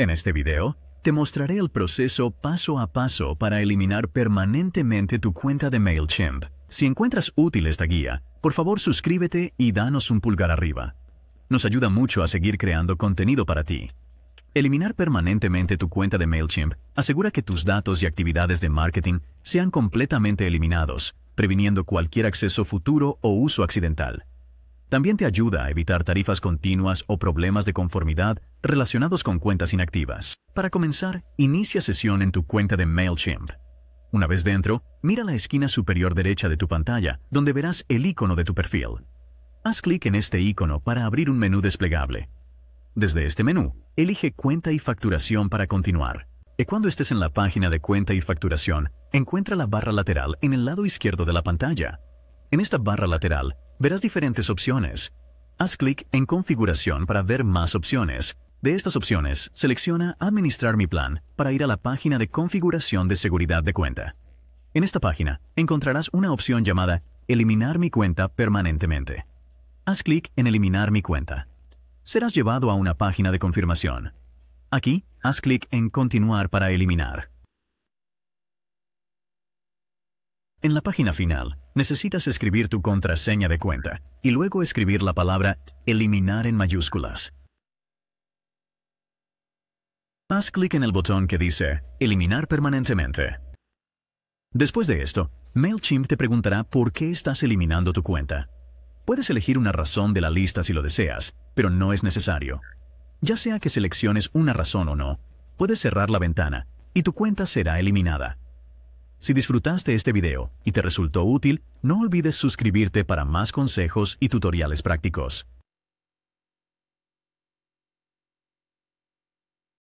En este video, te mostraré el proceso paso a paso para eliminar permanentemente tu cuenta de MailChimp. Si encuentras útil esta guía, por favor suscríbete y danos un pulgar arriba. Nos ayuda mucho a seguir creando contenido para ti. Eliminar permanentemente tu cuenta de MailChimp asegura que tus datos y actividades de marketing sean completamente eliminados, previniendo cualquier acceso futuro o uso accidental. También te ayuda a evitar tarifas continuas o problemas de conformidad relacionados con cuentas inactivas. Para comenzar, inicia sesión en tu cuenta de MailChimp. Una vez dentro, mira la esquina superior derecha de tu pantalla, donde verás el icono de tu perfil. Haz clic en este icono para abrir un menú desplegable. Desde este menú, elige Cuenta y Facturación para continuar. Y cuando estés en la página de Cuenta y Facturación, encuentra la barra lateral en el lado izquierdo de la pantalla. En esta barra lateral, verás diferentes opciones. Haz clic en Configuración para ver más opciones. De estas opciones, selecciona Administrar mi plan para ir a la página de Configuración de Seguridad de Cuenta. En esta página encontrarás una opción llamada Eliminar mi cuenta permanentemente. Haz clic en Eliminar mi cuenta. Serás llevado a una página de confirmación. Aquí, haz clic en Continuar para eliminar. En la página final, necesitas escribir tu contraseña de cuenta y luego escribir la palabra Eliminar en mayúsculas. Haz clic en el botón que dice Eliminar permanentemente. Después de esto, MailChimp te preguntará por qué estás eliminando tu cuenta. Puedes elegir una razón de la lista si lo deseas, pero no es necesario. Ya sea que selecciones una razón o no, puedes cerrar la ventana y tu cuenta será eliminada. Si disfrutaste este video y te resultó útil, no olvides suscribirte para más consejos y tutoriales prácticos.